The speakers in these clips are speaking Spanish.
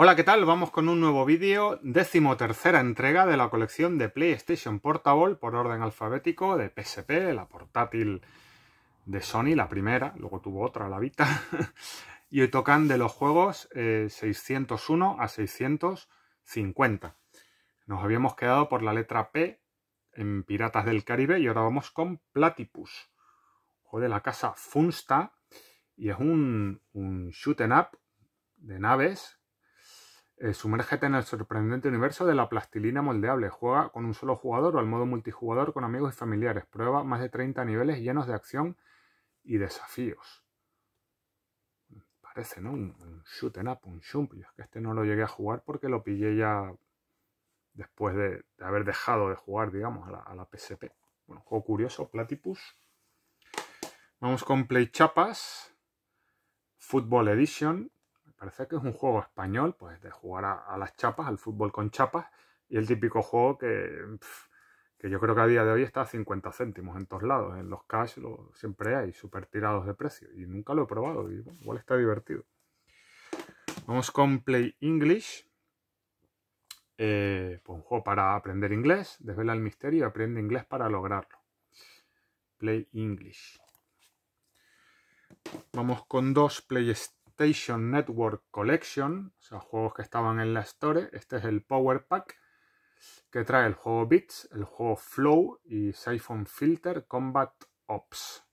Hola, ¿qué tal? Vamos con un nuevo vídeo, décimo tercera entrega de la colección de PlayStation Portable por orden alfabético de PSP, la portátil de Sony, la primera, luego tuvo otra, la Vita, y hoy tocan de los juegos 601 eh, a 650. Nos habíamos quedado por la letra P en Piratas del Caribe y ahora vamos con Platypus, o de la casa Funsta, y es un, un shoot up de naves eh, sumérgete en el sorprendente universo de la plastilina moldeable. Juega con un solo jugador o al modo multijugador con amigos y familiares. Prueba más de 30 niveles llenos de acción y desafíos. Parece, ¿no? Un, shoot em up, un Es que este no lo llegué a jugar porque lo pillé ya después de, haber dejado de jugar, digamos, a la, a PSP. Bueno, juego curioso, Platypus. Vamos con Play Chapas, Football Edition, parece que es un juego español, pues de jugar a, las chapas, al fútbol con chapas, y el típico juego que, yo creo que a día de hoy está a 50 céntimos en todos lados, en los cash siempre hay, súper tirados de precio, y nunca lo he probado, y igual está divertido. Vamos con Play English. Eh, pues un juego para aprender inglés, desvela el misterio y aprende inglés para lograrlo. Play English. Vamos con dos PlayStation PlayStation Network Collection, o sea, juegos que estaban en la Store. Este es el Power Pack, que trae el juego Beats, el juego Flow y Siphon Filter Combat Ops.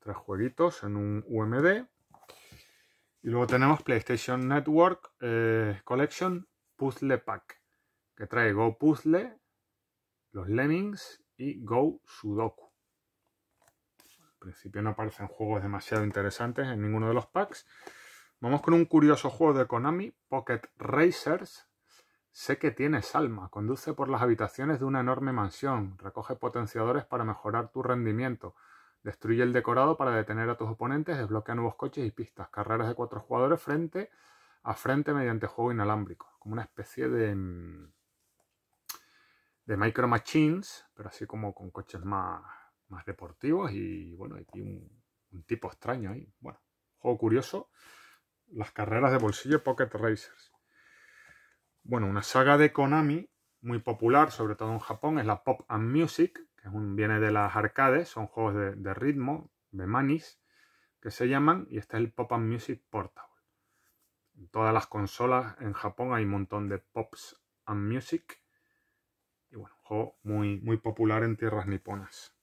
Tres jueguitos en un UMD. Y luego tenemos PlayStation Network eh, Collection Puzzle Pack, que trae Go Puzzle, los Lemmings y Go Sudoku principio no aparecen juegos demasiado interesantes en ninguno de los packs. Vamos con un curioso juego de Konami, Pocket Racers. Sé que tienes alma, conduce por las habitaciones de una enorme mansión, recoge potenciadores para mejorar tu rendimiento, destruye el decorado para detener a tus oponentes, desbloquea nuevos coches y pistas, carreras de cuatro jugadores frente a frente mediante juego inalámbrico, como una especie de mm, de micro machines, pero así como con coches más más deportivos y bueno, aquí un, tipo extraño ahí. Bueno, juego curioso. Las carreras de bolsillo Pocket Racers. Bueno, una saga de Konami muy popular, sobre todo en Japón, es la Pop and Music, que viene de las arcades, son juegos de, ritmo, de manis, que se llaman, y este es el Pop and Music Portable. En todas las consolas en Japón hay un montón de Pops and Music. Y bueno, un juego muy, muy popular en tierras niponas.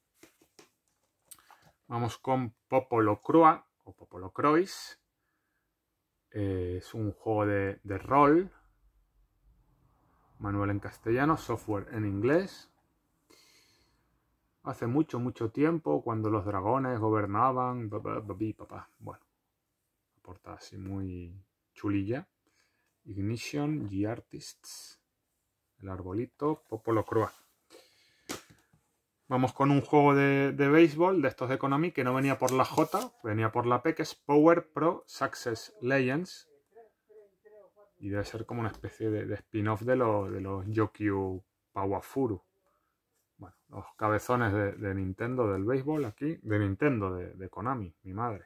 Vamos con Popolo Crua o Popolo Croix. Eh, es un juego de, rol. Manual en castellano, software en inglés. Hace mucho, mucho tiempo, cuando los dragones gobernaban. papá. Bueno, aporta así muy chulilla. Ignition, The Artists, El Arbolito, Popolo Crua. Vamos con un juego de, béisbol, de estos de Konami, que no venía por la J, venía por la P, que es Power Pro Success Legends. Y debe ser como una especie de, spin-off de, los, de los Yokyu Pawafuru. Bueno, los cabezones de, Nintendo del béisbol aquí, de Nintendo, de, de Konami, mi madre.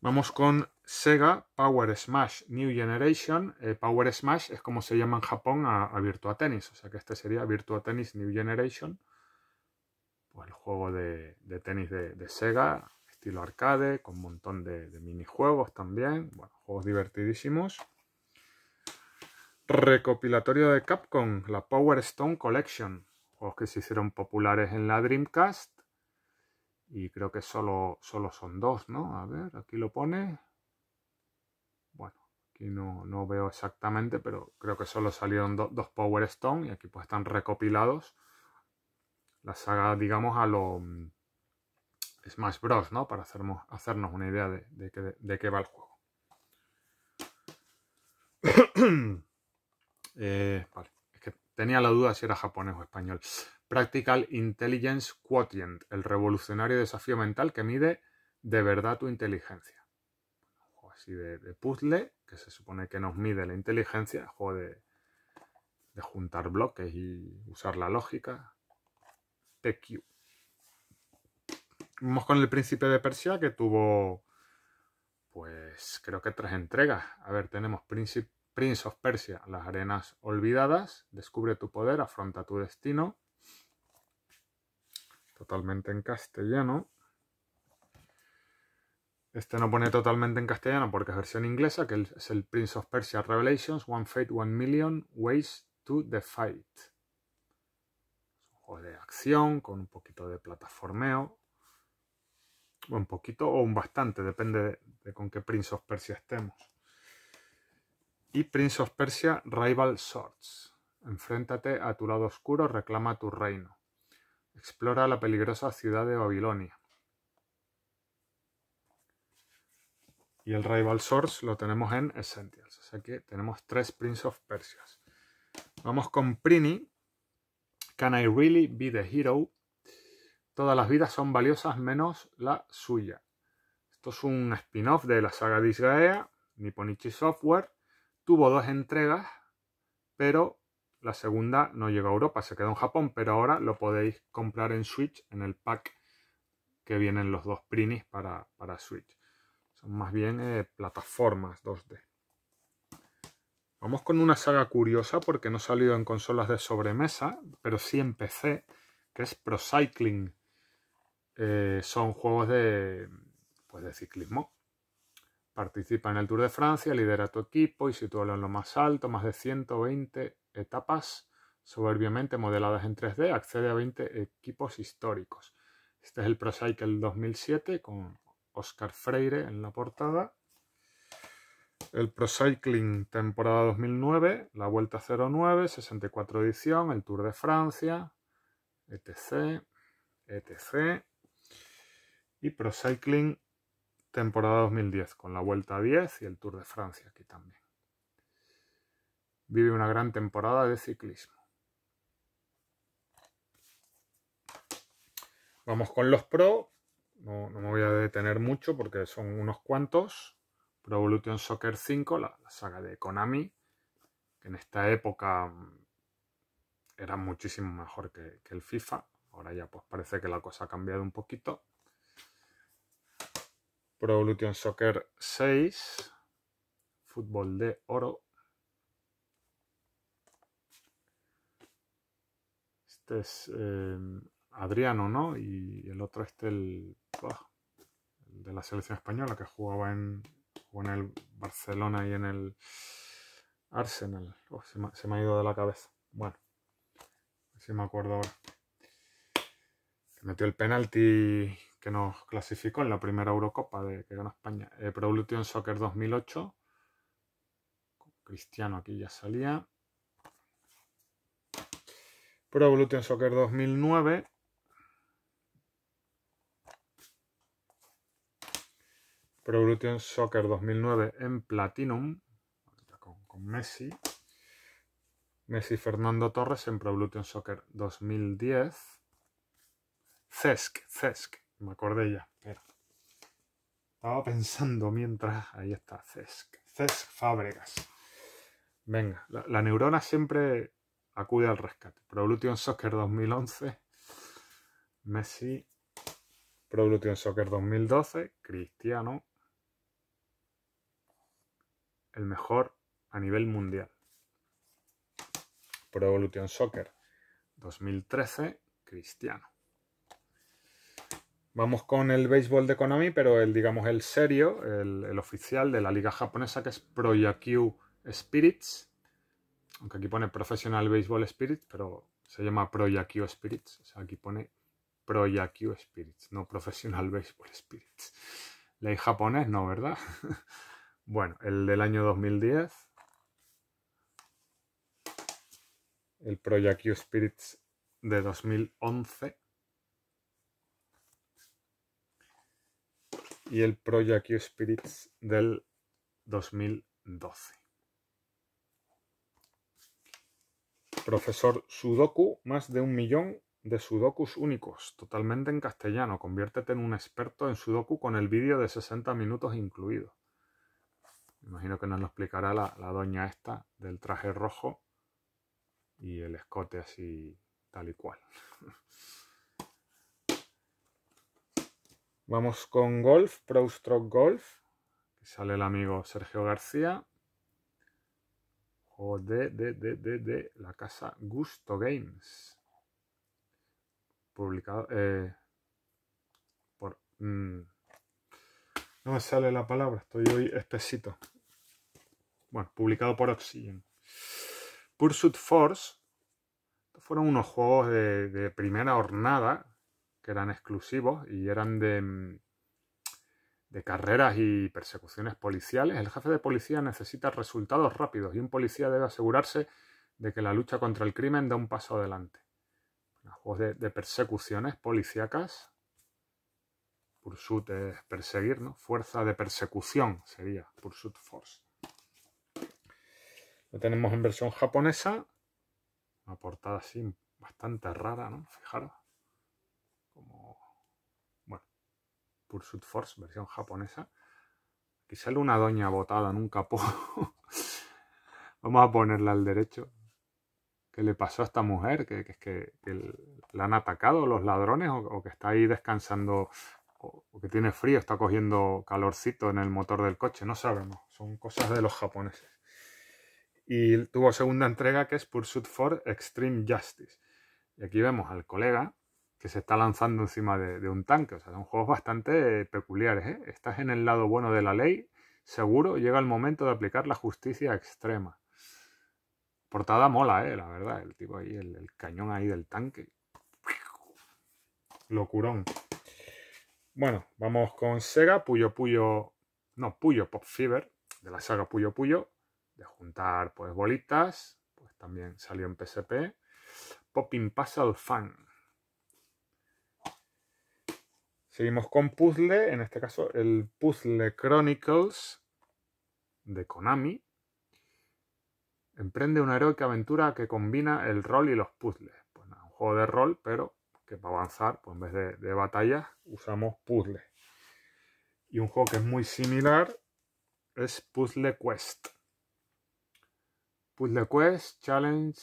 Vamos con Sega Power Smash New Generation. Eh, Power Smash es como se llama en Japón a, Virtua Tennis, o sea que este sería Virtua Tennis New Generation. Pues el juego de, tenis de, Sega, estilo arcade, con un montón de, minijuegos también. Bueno, juegos divertidísimos. Recopilatorio de Capcom, la Power Stone Collection. Juegos que se hicieron populares en la Dreamcast. Y creo que solo, solo son dos, ¿no? A ver, aquí lo pone no, veo exactamente, pero creo que solo salieron dos Power Stone y aquí pues están recopilados la saga, digamos, a lo mm, Smash Bros, ¿no? Para hacernos, hacernos una idea de, qué va el juego. Eh, vale, es que tenía la duda si era japonés o español. Practical Intelligence Quotient, el revolucionario desafío mental que mide de verdad tu inteligencia. Y de, puzzle, que se supone que nos mide la inteligencia, juego de, juntar bloques y usar la lógica. PQ. Vamos con el príncipe de Persia que tuvo, pues creo que tres entregas. A ver, tenemos Prince of Persia, las arenas olvidadas, descubre tu poder, afronta tu destino. Totalmente en castellano. Este no pone totalmente en castellano porque es versión inglesa, que es el Prince of Persia Revelations, One Fate, One Million Ways to the Fight. juego de acción con un poquito de plataformeo. O un poquito o un bastante, depende de, de con qué Prince of Persia estemos. Y Prince of Persia Rival Swords. Enfréntate a tu lado oscuro, reclama tu reino. Explora la peligrosa ciudad de Babilonia Y el Rival Source lo tenemos en Essentials. O sea que tenemos tres Prince of Persias. Vamos con Prini. Can I really be the hero? Todas las vidas son valiosas menos la suya. Esto es un spin-off de la saga Disgaea. Nipponichi Software. Tuvo dos entregas, pero la segunda no llegó a Europa, se quedó en Japón, pero ahora lo podéis comprar en Switch en el pack que vienen los dos prinis para Switch. Son más bien eh, plataformas 2D. Vamos con una saga curiosa porque no ha salido en consolas de sobremesa, pero sí en PC, que es Pro Cycling. Eh, son juegos de, pues, de ciclismo. Participa en el Tour de Francia, lidera tu equipo y sitúalo en lo más alto, más de 120 etapas soberbiamente modeladas en 3D, accede a 20 equipos históricos. Este es el ProCycle 2007 con Oscar Freire en la portada. El Pro Cycling temporada 2009, la Vuelta 09, 64 edición, el Tour de Francia, etc, etc. Y Pro Cycling temporada 2010, con la Vuelta 10 y el Tour de Francia aquí también. Vive una gran temporada de ciclismo. Vamos con los Pro, no, me voy a detener mucho porque son unos cuantos. Pro Evolution Soccer 5, la, saga de Konami, que en esta época mm, era muchísimo mejor que, el FIFA. Ahora ya pues parece que la cosa ha cambiado un poquito. Pro Evolution Soccer 6, fútbol de oro. Este es eh, Adriano, ¿no? Y el otro este, el de la selección española que jugaba en, en el Barcelona y en el Arsenal. se, me, ha ido de la cabeza. Bueno, si me acuerdo ahora. Que metió el penalti que nos clasificó en la primera Eurocopa de que ganó España. Eh, Pro Evolution Soccer 2008. Cristiano aquí ya salía. Pro Evolution Soccer 2009 Pro Soccer 2009 en Platinum, con, Messi. Messi Fernando Torres en Pro Soccer 2010. CESC, CESC, me acordé ya, Estaba pensando mientras, ahí está, CESC, CESC Fábregas. Venga, la, neurona siempre acude al rescate. Pro Soccer 2011, Messi. Pro Soccer 2012, Cristiano mejor a nivel mundial. Pro Evolution Soccer 2013, Cristiano. Vamos con el béisbol de Konami, pero el, digamos, el serio, el, oficial de la liga japonesa, que es Pro Spirits. Aunque aquí pone Professional Baseball Spirits, pero se llama Pro Spirits. O sea, aquí pone Pro Spirits, no Professional Baseball Spirits. Ley japonés, no, ¿verdad? Bueno, el del año 2010. El Project u Spirits de 2011. Y el Project u Spirits del 2012. Profesor Sudoku, más de un millón de sudokus únicos, totalmente en castellano. Conviértete en un experto en sudoku con el vídeo de 60 minutos incluido imagino que nos lo explicará la, doña esta del traje rojo y el escote así tal y cual. Vamos con Golf, Pro Stroke Golf. Sale el amigo Sergio García. o de, de, de, de, la casa Gusto Games. Publicado eh, por... Mm, no me sale la palabra, estoy hoy espesito bueno, publicado por Oxygen. Pursuit Force fueron unos juegos de, primera hornada que eran exclusivos y eran mm, de, carreras y persecuciones policiales. El jefe de policía necesita resultados rápidos y un policía debe asegurarse de que la lucha contra el crimen da un paso adelante. Juegos de, de persecuciones policíacas. Pursuit es perseguir, ¿no? Fuerza de persecución sería Pursuit Force. Lo tenemos en versión japonesa. Una portada así bastante rara, ¿no? Fijaros. Como. Bueno. Pursuit Force, versión japonesa. Aquí sale una doña botada en un capó. Vamos a ponerla al derecho. ¿Qué le pasó a esta mujer? ¿Que, que, que, la han atacado los ladrones o, que está ahí descansando o, que tiene frío, está cogiendo calorcito en el motor del coche? No sabemos. Son cosas de los japoneses. Y tuvo segunda entrega que es Pursuit for Extreme Justice. Y aquí vemos al colega que se está lanzando encima de, un tanque. O sea, son juegos bastante eh, peculiares. ¿eh? Estás en el lado bueno de la ley, seguro llega el momento de aplicar la justicia extrema. Portada mola, ¿eh? la verdad. El tipo ahí, el, el cañón ahí del tanque. Locurón. Bueno, vamos con Sega, Puyo Puyo, no, Puyo Pop Fever, de la saga Puyo Puyo, de juntar pues bolitas, pues también salió en PSP. Popping Puzzle Fun. Seguimos con puzzle, en este caso el Puzzle Chronicles de Konami. Emprende una heroica aventura que combina el rol y los puzzles. Pues un juego de rol, pero que para avanzar, pues en vez de, de batallas, usamos puzzles. Y un juego que es muy similar es Puzzle Quest Puzzle pues Quest Challenge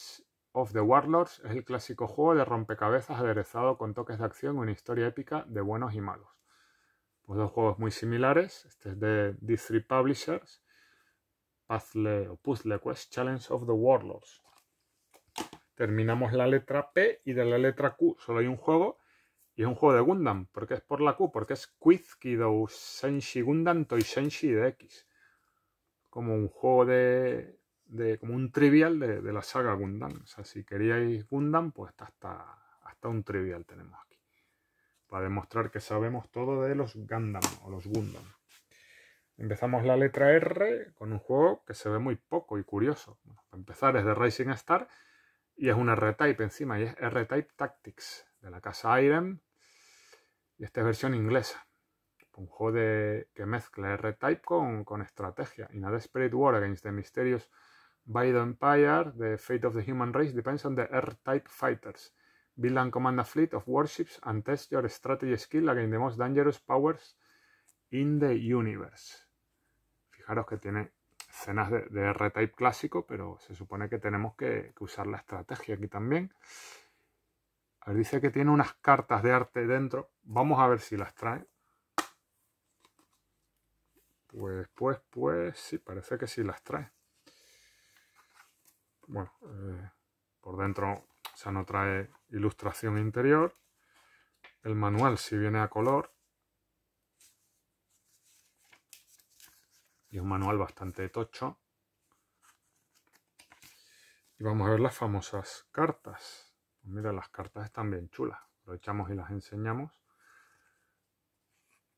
of the Warlords es el clásico juego de rompecabezas aderezado con toques de acción y una historia épica de buenos y malos. Pues dos juegos muy similares, este es de d Publishers, Puzzle, o Puzzle Quest Challenge of the Warlords. Terminamos la letra P y de la letra Q solo hay un juego y es un juego de Gundam. ¿Por qué es por la Q? Porque es Quizkido Senshi Gundam Toy Senshi de X. Como un juego de como un trivial de, la saga Gundam. O sea, si queríais Gundam, pues hasta, hasta un trivial tenemos aquí. Para demostrar que sabemos todo de los Gundam o los Gundam. Empezamos la letra R con un juego que se ve muy poco y curioso. para empezar es de Rising Star y es un R-Type encima y es R-Type Tactics de la casa Irem. Y esta es versión inglesa. Un juego que mezcla R-Type con, estrategia. Y nada Spirit War Against the By the Empire, The Fate of the Human Race depends on the R-type fighters. Build and command a fleet of warships and test your strategy skill against the most dangerous powers in the universe. Fijaros que tiene escenas de, R-type clásico, pero se supone que tenemos que, usar la estrategia aquí también. A dice que tiene unas cartas de arte dentro. Vamos a ver si las trae. Pues, pues, pues, sí, parece que sí las trae bueno, eh, por dentro ya no trae ilustración interior. El manual si viene a color. Y es un manual bastante tocho. Y vamos a ver las famosas cartas. Pues mira, las cartas están bien chulas. Aprovechamos y las enseñamos.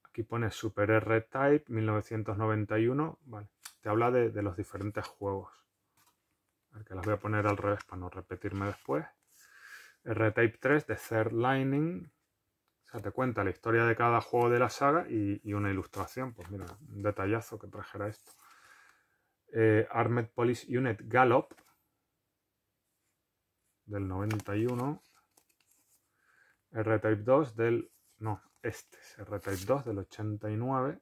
Aquí pone Super R-Type 1991. te habla de los diferentes juegos que las voy a poner al revés para no repetirme después. r tape 3 de Third Lining. O sea, te cuenta la historia de cada juego de la saga y, una ilustración. Pues mira, un detallazo que trajera esto. Eh, Armed Police Unit Gallop del 91. R-Type 2 del... No, este es R-Type 2 del 89.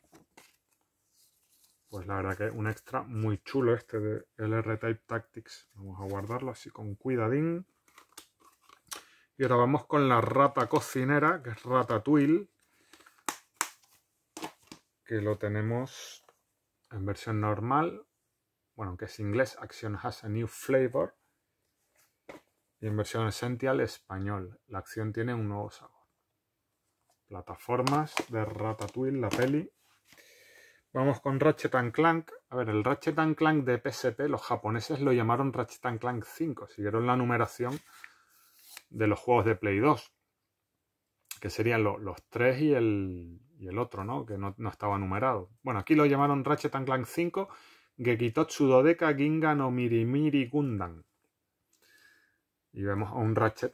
pues la verdad que un extra muy chulo este de LR-Type Tactics. Vamos a guardarlo así con cuidadín. Y ahora vamos con la rata cocinera, que es Rata Twill. que lo tenemos en versión normal, bueno, que es inglés, Action has a new flavor, y en versión esencial, español, la acción tiene un nuevo sabor. Plataformas de Rata Twill, la peli, Vamos con Ratchet and Clank. A ver, el Ratchet and Clank de PSP, los japoneses lo llamaron Ratchet and Clank 5. Siguieron la numeración de los juegos de Play 2. Que serían los 3 y el, otro, ¿no? Que no, estaba numerado. Bueno, aquí lo llamaron Ratchet Clank 5, Gekito Dodeka Ginga no Mirimiri Gundam. Y vemos a un Ratchet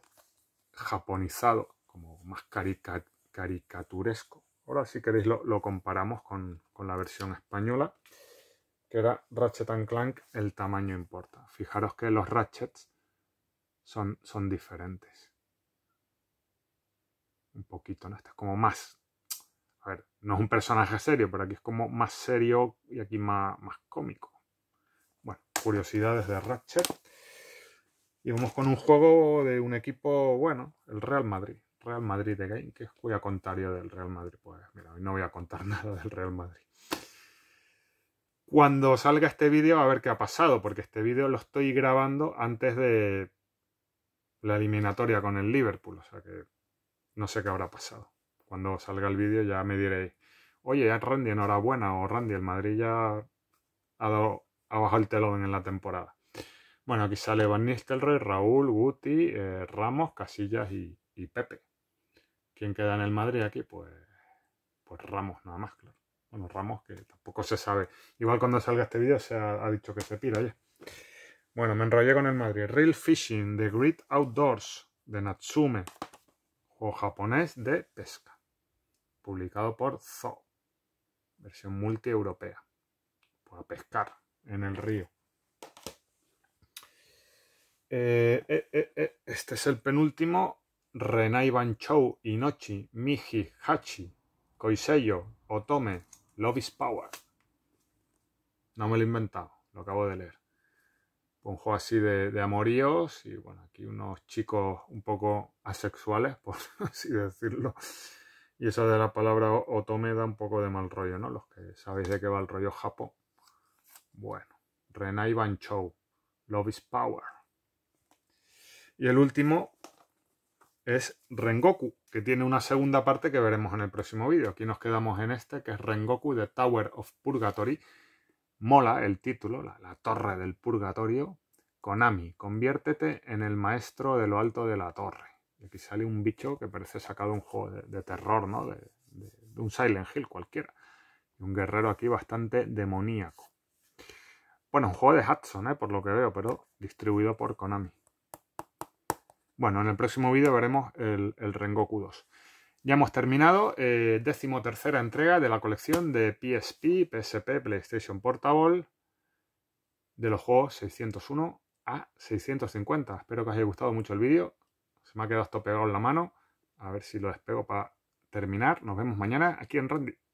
japonizado, como más caricaturesco. Ahora si queréis lo, comparamos con, la versión española, que era Ratchet Clank, el tamaño importa. Fijaros que los ratchets son, son diferentes. Un poquito, ¿no? Este es como más... A ver, no es un personaje serio, pero aquí es como más serio y aquí más, más cómico. Bueno, curiosidades de Ratchet. Y vamos con un juego de un equipo, bueno, el Real Madrid. Real Madrid de Game, que voy a contar del Real Madrid. Pues mira, hoy no voy a contar nada del Real Madrid. Cuando salga este vídeo, a ver qué ha pasado, porque este vídeo lo estoy grabando antes de la eliminatoria con el Liverpool, o sea que no sé qué habrá pasado. Cuando salga el vídeo ya me diréis, oye, ya Randy, enhorabuena, o Randy, el Madrid ya ha, bajado el telón en la temporada. Bueno, aquí sale Van Nistelrooy, Raúl, Guti, eh, Ramos, Casillas y Pepe. ¿Quién queda en el Madrid aquí? Pues, pues Ramos, nada más, claro. Bueno, Ramos, que tampoco se sabe. Igual cuando salga este vídeo se ha, dicho que se pira ya. Bueno, me enrollé con el Madrid. Real Fishing, The Great Outdoors, de Natsume. Juego japonés de pesca. Publicado por Zoo. Versión multi-europea. Para pescar en el río. Eh, eh, eh, este es el penúltimo Renai Banchou, Inochi, Miji, Hachi, Koiseyo, Otome, Love is Power. No me lo he inventado, lo acabo de leer. Un juego así de, amoríos y bueno, aquí unos chicos un poco asexuales, por así decirlo. Y esa de la palabra otome da un poco de mal rollo, ¿no? Los que sabéis de qué va el rollo Japón. Bueno, Renai Banchou, Love is Power. Y el último, es Rengoku, que tiene una segunda parte que veremos en el próximo vídeo. Aquí nos quedamos en este, que es Rengoku de Tower of Purgatory. Mola el título, la, torre del purgatorio. Konami, conviértete en el maestro de lo alto de la torre. Y aquí sale un bicho que parece sacado un juego de, terror, ¿no? De, un Silent Hill cualquiera. Y un guerrero aquí bastante demoníaco. Bueno, un juego de Hudson, ¿eh? por lo que veo, pero distribuido por Konami. Bueno, en el próximo vídeo veremos el, el, Rengoku 2. Ya hemos terminado, eh, décimo tercera entrega de la colección de PSP, PSP, PlayStation Portable, de los juegos 601 a 650. Espero que os haya gustado mucho el vídeo. Se me ha quedado esto pegado en la mano. A ver si lo despego para terminar. Nos vemos mañana aquí en Randy.